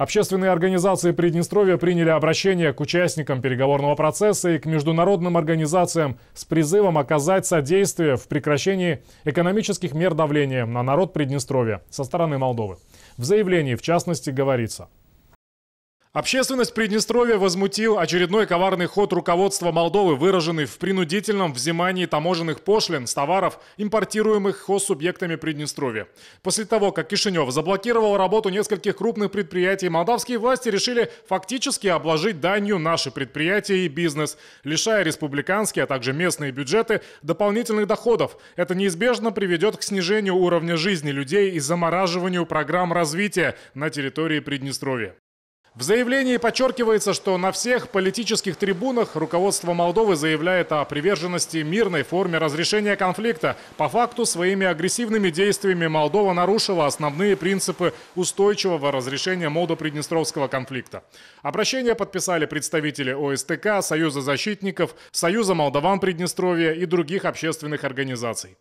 Общественные организации Приднестровья приняли обращение к участникам переговорного процесса и к международным организациям с призывом оказать содействие в прекращении экономических мер давления на народ Приднестровья со стороны Молдовы. В заявлении, в частности, говорится – Общественность Приднестровья возмутил очередной коварный ход руководства Молдовы, выраженный в принудительном взимании таможенных пошлин с товаров, импортируемых хозсубъектами Приднестровья. После того, как Кишинев заблокировал работу нескольких крупных предприятий, молдавские власти решили фактически обложить данью наши предприятия и бизнес, лишая республиканские, а также местные бюджеты дополнительных доходов. Это неизбежно приведет к снижению уровня жизни людей и замораживанию программ развития на территории Приднестровья. В заявлении подчеркивается, что на всех политических трибунах руководство Молдовы заявляет о приверженности мирной форме разрешения конфликта. По факту своими агрессивными действиями Молдова нарушила основные принципы устойчивого разрешения молдо-приднестровского конфликта. Обращение подписали представители ОСТК, Союза защитников, Союза молдаван Приднестровья и других общественных организаций.